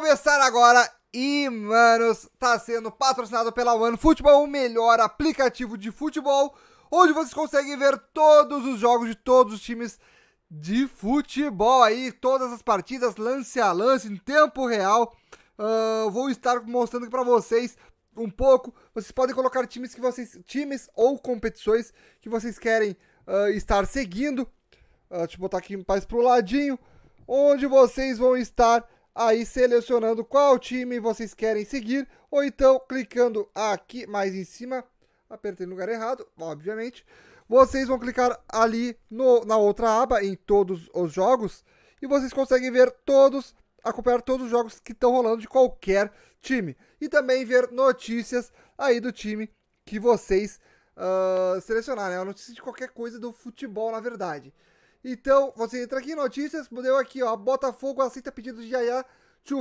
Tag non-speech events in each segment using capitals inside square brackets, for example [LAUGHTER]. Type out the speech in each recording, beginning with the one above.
começar agora e, manos, tá sendo patrocinado pela OneFootball, o melhor aplicativo de futebol, onde vocês conseguem ver todos os jogos de todos os times de futebol aí, todas as partidas, lance a lance, em tempo real. Uh, vou estar mostrando para vocês um pouco. Vocês podem colocar times que vocês. times ou competições que vocês querem uh, estar seguindo. Uh, deixa eu botar aqui mais pro ladinho. Onde vocês vão estar aí selecionando qual time vocês querem seguir, ou então clicando aqui mais em cima, apertei no lugar errado, obviamente. Vocês vão clicar ali no, na outra aba, em todos os jogos, e vocês conseguem ver todos, acompanhar todos os jogos que estão rolando de qualquer time. E também ver notícias aí do time que vocês uh, ah, selecionarem. É uma notícia de qualquer coisa do futebol, na verdade. Então, você entra aqui em notícias, deu aqui, ó. Botafogo aceita pedido de Yaya.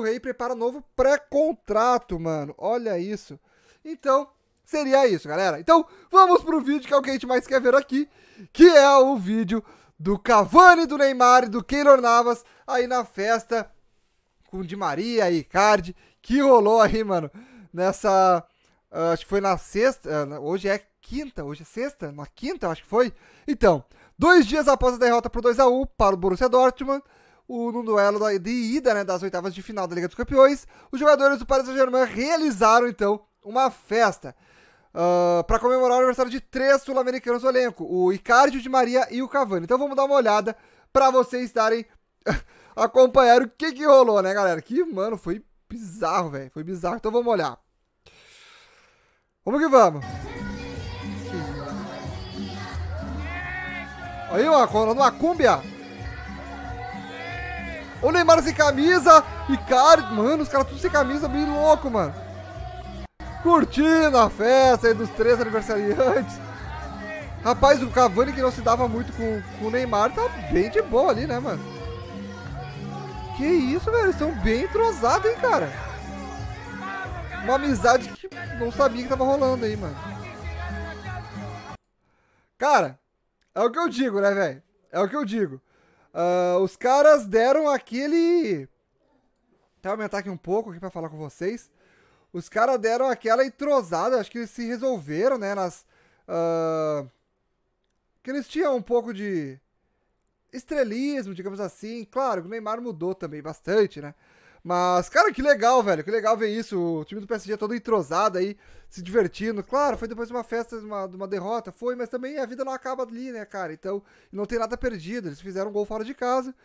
Rei prepara novo pré-contrato, mano. Olha isso. Então, seria isso, galera. Então, vamos pro vídeo que é o que a gente mais quer ver aqui, que é o vídeo do Cavani, do Neymar e do Keylor Navas aí na festa com Di Maria e Cardi. que rolou aí, mano, nessa... Uh, acho que foi na sexta... Uh, hoje é quinta, hoje é sexta, na quinta, acho que foi. Então, dois dias após a derrota por 2 a 1 para o Borussia Dortmund, o, no duelo de ida né, das oitavas de final da Liga dos Campeões, os jogadores do Paris Saint-Germain realizaram então uma festa uh, ah, para comemorar o aniversário de três sul-americanos do elenco: o Icardi, o Di Maria e o Cavani. Então vamos dar uma olhada para vocês darem [LAUGHS] acompanhar o que que rolou, né, galera? Que mano, foi bizarro, velho, foi bizarro. Então vamos olhar. Vamos que vamos. Aí, ó, cola uma cúmbia. O Neymar sem camisa. E, cara, mano, os caras tudo sem camisa, bem louco, mano. Curtindo a festa aí dos três aniversariantes. Rapaz, o Cavani que não se dava muito com, com o Neymar tá bem de boa ali, né, mano? Que isso, velho? Eles estão bem entrosados, hein, cara? Uma amizade que não sabia que tava rolando aí, mano. Cara, é o que eu digo, né, velho? É o que eu digo. Uh, os caras deram aquele. Até aumentar aqui um pouco aqui pra falar com vocês. Os caras deram aquela entrosada, acho que eles se resolveram, né? Nas. Uh... Que eles tinham um pouco de estrelismo, digamos assim. Claro, o Neymar mudou também bastante, né? Mas, cara, que legal, velho. Que legal ver isso. O time do PSG todo entrosado aí, se divertindo. Claro, foi depois de uma festa, de uma, de uma derrota. Foi, mas também a vida não acaba ali, né, cara? Então, não tem nada perdido. Eles fizeram um gol fora de casa.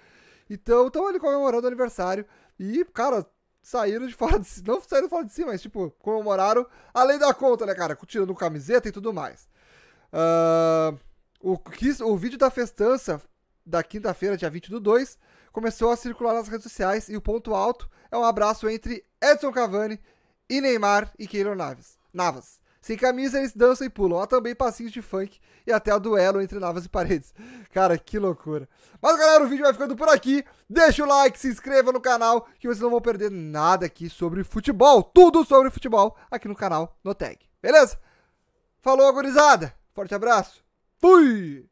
Então, estão ali comemorando o aniversário. E, cara, saíram de fora de si. Não saíram de fora de si, mas, tipo, comemoraram além da conta, né, cara? Tirando camiseta e tudo mais. Uh, o, o vídeo da festança da quinta-feira, dia 20 do 2, começou a circular nas redes sociais e o ponto alto é um abraço entre Edson Cavani e Neymar e Keylor Naves. Navas. Sem camisa, eles dançam e pulam. Há também passinhos de funk e até o duelo entre Navas e Paredes. Cara, que loucura. Mas, galera, o vídeo vai ficando por aqui. Deixa o like, se inscreva no canal, que vocês não vão perder nada aqui sobre futebol. Tudo sobre futebol aqui no canal no tag Beleza? Falou, agorizada. Forte abraço. Fui!